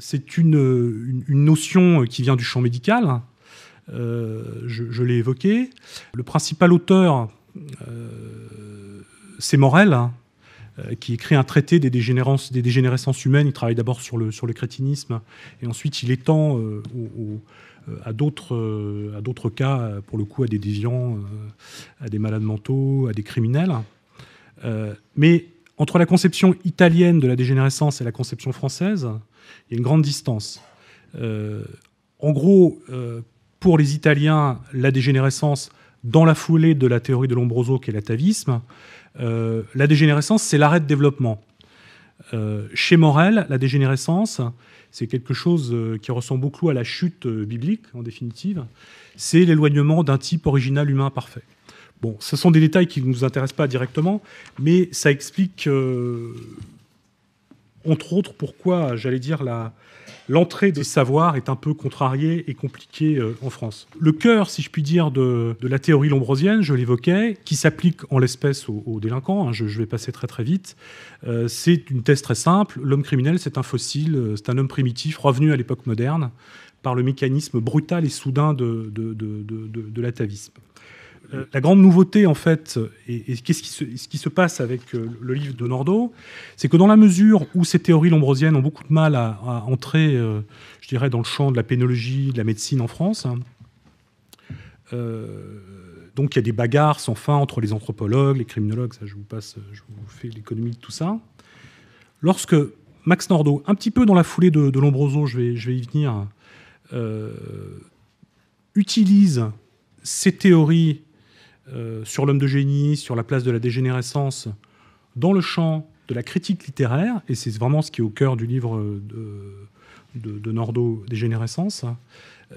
c'est une, notion qui vient du champ médical, hein. euh, je, l'ai évoqué. Le principal auteur, euh, c'est Morel, hein, euh, qui écrit un traité des, dégénérescences humaines. Il travaille d'abord sur le, sur le crétinisme, et ensuite il étend à d'autres cas, pour le coup, à des déviants, à des malades mentaux, à des criminels. mais entre la conception italienne de la dégénérescence et la conception française, il y a une grande distance. Euh, en gros, euh, pour les Italiens, la dégénérescence, dans la foulée de la théorie de Lombroso qui est l'atavisme, euh, la dégénérescence, c'est l'arrêt de développement. chez Morel, la dégénérescence, c'est quelque chose qui ressemble beaucoup à la chute biblique, en définitive. C'est l'éloignement d'un type original humain parfait. Bon, ce sont des détails qui ne nous intéressent pas directement, mais ça explique, euh, entre autres, pourquoi, j'allais dire, l'entrée des savoirs est un peu contrariée et compliquée euh, en France. Le cœur, si je puis dire, de, la théorie lombrosienne, je l'évoquais, qui s'applique en l'espèce aux, délinquants, hein, je, vais passer très très vite, euh, c'est une thèse très simple. L'homme criminel, c'est un fossile, c'est un homme primitif revenu à l'époque moderne par le mécanisme brutal et soudain de, de l'atavisme. Euh, la grande nouveauté, en fait, et, qu'est-ce qui, se passe avec euh, le livre de Nordau, c'est que dans la mesure où ces théories lombrosiennes ont beaucoup de mal à, entrer, euh, je dirais, dans le champ de la pénologie, de la médecine en France, hein, donc il y a des bagarres sans fin entre les anthropologues, les criminologues, ça je vous passe, je vous fais l'économie de tout ça. Lorsque Max Nordau, un petit peu dans la foulée de, Lombroso, je vais, je vais y venir, utilise ces théories euh, sur l'homme de génie, sur la place de la dégénérescence, dans le champ de la critique littéraire, et c'est vraiment ce qui est au cœur du livre de, de, Dégénérescence,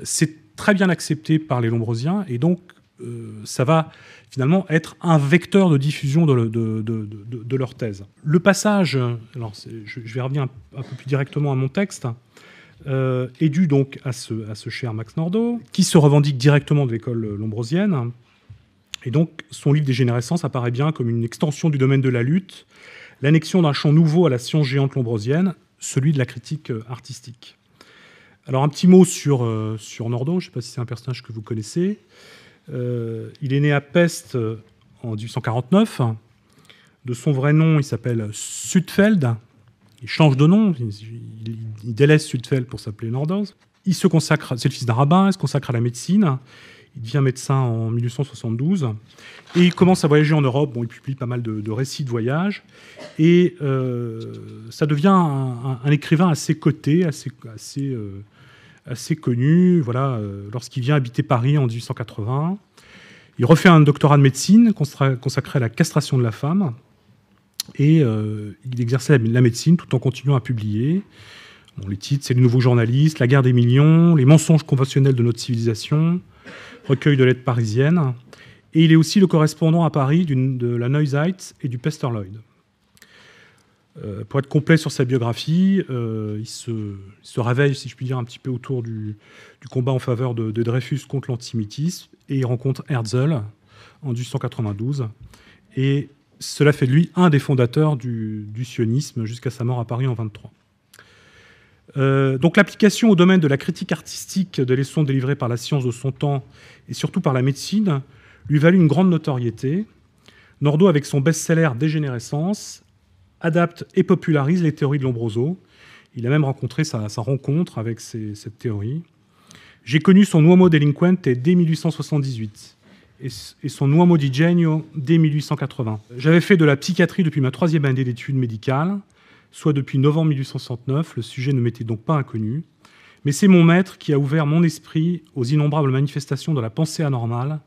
c'est très bien accepté par les Lombrosiens, et donc euh, ça va finalement être un vecteur de diffusion de, leur thèse. Le passage, alors je, vais revenir un, peu plus directement à mon texte, euh, est dû donc à ce, cher Max Nordau, qui se revendique directement de l'école lombrosienne, et donc, son livre Dégénérescence apparaît bien comme une extension du domaine de la lutte, l'annexion d'un champ nouveau à la science géante lombrosienne, celui de la critique euh, artistique. Alors, un petit mot sur, euh, sur Nordon, je ne sais pas si c'est un personnage que vous connaissez. Euh, il est né à Pest en 1849. De son vrai nom, il s'appelle Sudfeld. Il change de nom, il, délaisse Sudfeld pour s'appeler Nordon. Il se consacre, c'est le fils d'un rabbin, il se consacre à la médecine. Il devient médecin en 1872 et il commence à voyager en Europe. Bon, il publie pas mal de, récits de voyage et euh, ça devient un, écrivain assez coté, assez, assez, euh, assez connu. Voilà, euh, lorsqu'il vient habiter Paris en 1880, il refait un doctorat de médecine consacré à la castration de la femme et il exerçait la, médecine tout en continuant à publier. Bon, les titres, c'est le nouveau journaliste, La guerre des millions, Les mensonges conventionnels de notre civilisation, recueil de lettres parisiennes. Et il est aussi le correspondant à Paris de la Neuzeit et du Pesterloyd. Lloyd. Euh, pour être complet sur sa biographie, euh, il, se, réveille, si je puis dire, un petit peu autour du, combat en faveur de, Dreyfus contre l'antisémitisme et il rencontre Herzl en 1892. Et cela fait de lui un des fondateurs du, du sionisme jusqu'à sa mort à Paris en 1923. Euh, donc l'application au domaine de la critique artistique des leçons délivrées par la science de son temps et surtout par la médecine lui valut une grande notoriété. Nordau avec son best-seller Dégénérescence, adapte et popularise les théories de Lombroso. Il a même rencontré sa, rencontre avec cette théorie. J'ai connu son Uomo delinquente dès 1878 et, son Uomo di Genio dès 1880. J'avais fait de la psychiatrie depuis ma troisième année d'études médicales soit depuis novembre 1869, le sujet ne m'était donc pas inconnu. Mais c'est mon maître qui a ouvert mon esprit aux innombrables manifestations de la pensée anormale,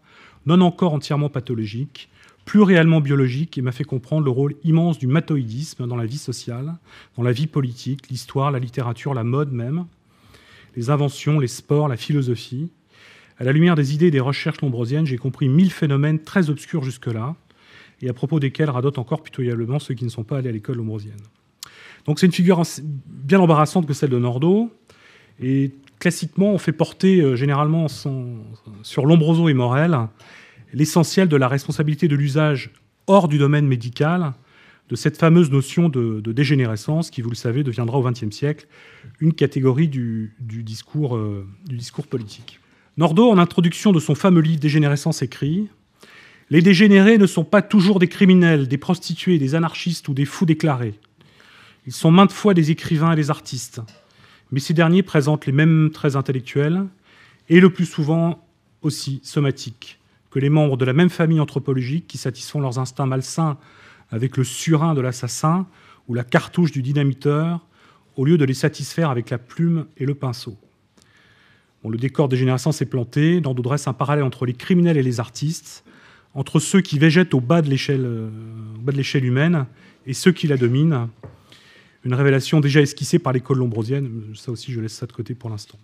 non encore entièrement pathologique, plus réellement biologique, et m'a fait comprendre le rôle immense du mathoïdisme dans la vie sociale, dans la vie politique, l'histoire, la littérature, la mode même, les inventions, les sports, la philosophie. À la lumière des idées et des recherches lombrosiennes, j'ai compris mille phénomènes très obscurs jusque-là, et à propos desquels radotent encore pitoyablement ceux qui ne sont pas allés à l'école lombrosienne. Donc c'est une figure bien embarrassante que celle de Nordo. Et classiquement, on fait porter euh, généralement sur Lombroso et Morel l'essentiel de la responsabilité de l'usage hors du domaine médical de cette fameuse notion de, dégénérescence qui, vous le savez, deviendra au XXe siècle une catégorie du, euh, discours, politique. Nordo, en introduction de son fameux livre Dégénérescence, écrit Les dégénérés ne sont pas toujours des criminels, des prostituées, des anarchistes ou des fous déclarés. Ils sont maintes fois des écrivains et des artistes, mais ces derniers présentent les mêmes traits intellectuels et le plus souvent aussi somatiques que les membres de la même famille anthropologique qui satisfont leurs instincts malsains avec le surin de l'assassin ou la cartouche du dynamiteur au lieu de les satisfaire avec la plume et le pinceau. le décor des générations s'est planté. dans dresse un parallèle entre les criminels et les artistes, entre ceux qui végètent au bas de l'échelle euh, humaine et ceux qui la dominent, une révélation déjà esquissée par l'école lombrosienne. Ça aussi, je laisse ça de côté pour l'instant.